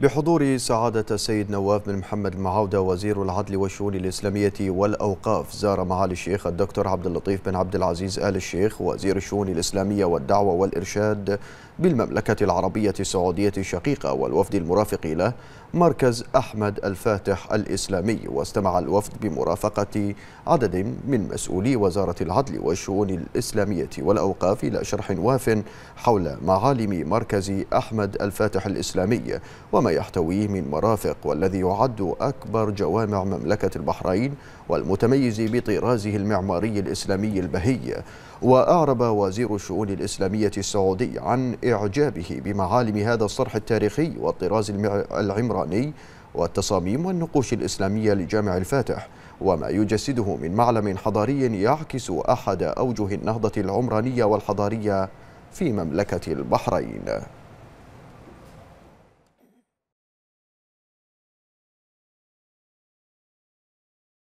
بحضور سعادة السيد نواف بن محمد المعاودة وزير العدل والشؤون الإسلامية والأوقاف زار معالي الشيخ الدكتور عبد اللطيف بن عبد العزيز آل الشيخ وزير الشؤون الإسلامية والدعوة والإرشاد بالمملكة العربية السعودية الشقيقة والوفد المرافق له مركز أحمد الفاتح الإسلامي واستمع الوفد بمرافقة عدد من مسؤولي وزارة العدل والشؤون الإسلامية والأوقاف إلى شرح واف حول معالم مركز أحمد الفاتح الإسلامي وما وما يحتويه من مرافق والذي يعد أكبر جوامع مملكة البحرين والمتميز بطرازه المعماري الإسلامي البهي وأعرب وزير الشؤون الإسلامية السعودي عن إعجابه بمعالم هذا الصرح التاريخي والطراز العمراني والتصاميم والنقوش الإسلامية لجامع الفاتح وما يجسده من معلم حضاري يعكس أحد أوجه النهضة العمرانية والحضارية في مملكة البحرين